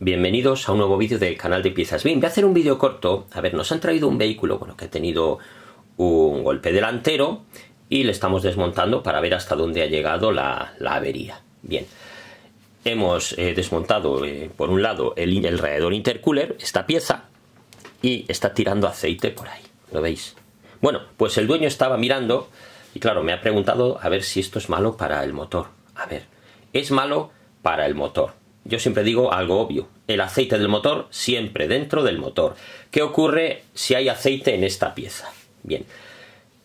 Bienvenidos a un nuevo vídeo del canal de piezas. Bien, voy a hacer un vídeo corto. A ver, nos han traído un vehículo, bueno, que ha tenido un golpe delantero y le estamos desmontando para ver hasta dónde ha llegado la, avería. Bien, hemos eh, desmontado, eh, por un lado, el, el intercooler, esta pieza, y está tirando aceite por ahí. ¿Lo veis? Bueno, pues el dueño estaba mirando y claro, me ha preguntado a ver si esto es malo para el motor. A ver, es malo para el motor yo siempre digo algo obvio, el aceite del motor siempre dentro del motor. ¿Qué ocurre si hay aceite en esta pieza? Bien,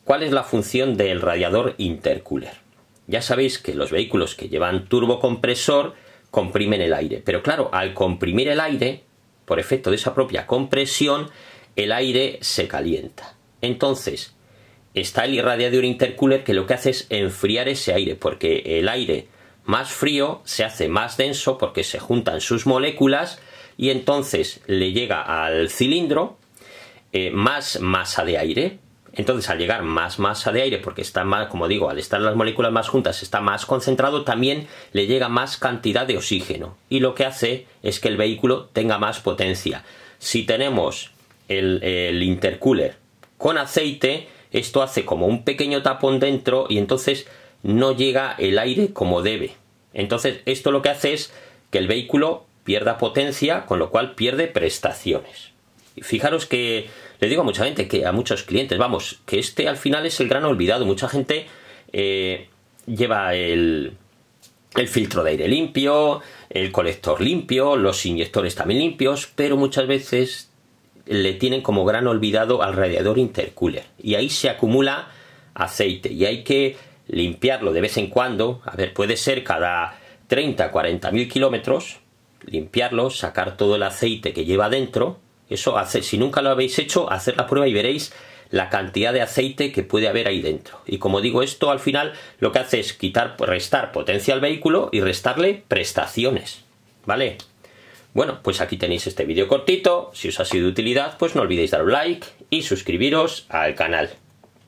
¿cuál es la función del radiador intercooler? Ya sabéis que los vehículos que llevan turbocompresor comprimen el aire, pero claro, al comprimir el aire, por efecto de esa propia compresión, el aire se calienta. Entonces, está el irradiador intercooler que lo que hace es enfriar ese aire, porque el aire más frío se hace más denso porque se juntan sus moléculas y entonces le llega al cilindro eh, más masa de aire. Entonces al llegar más masa de aire, porque está más, como digo, al estar las moléculas más juntas, está más concentrado, también le llega más cantidad de oxígeno. Y lo que hace es que el vehículo tenga más potencia. Si tenemos el intercooler con aceite, esto hace como un pequeño tapón dentro y entonces no llega el aire como debe. Entonces, esto lo que hace es que el vehículo pierda potencia, con lo cual pierde prestaciones. Fijaros que le digo a mucha gente, que a muchos clientes, vamos, que este al final es el gran olvidado. Mucha gente eh, lleva el filtro de aire limpio, el colector limpio, los inyectores también limpios, pero muchas veces le tienen como gran olvidado al radiador intercooler. Y ahí se acumula aceite y hay que limpiarlo de vez en cuando, a ver, puede ser cada 30, 40 mil kilómetros, limpiarlo, sacar todo el aceite que lleva dentro, eso hace, si nunca lo habéis hecho, hacer la prueba y veréis la cantidad de aceite que puede haber ahí dentro. Y como digo, esto al final lo que hace es quitar, restar potencia al vehículo y restarle prestaciones, ¿vale? Bueno, pues aquí tenéis este vídeo cortito, si os ha sido de utilidad, pues no olvidéis dar un like y suscribiros al canal.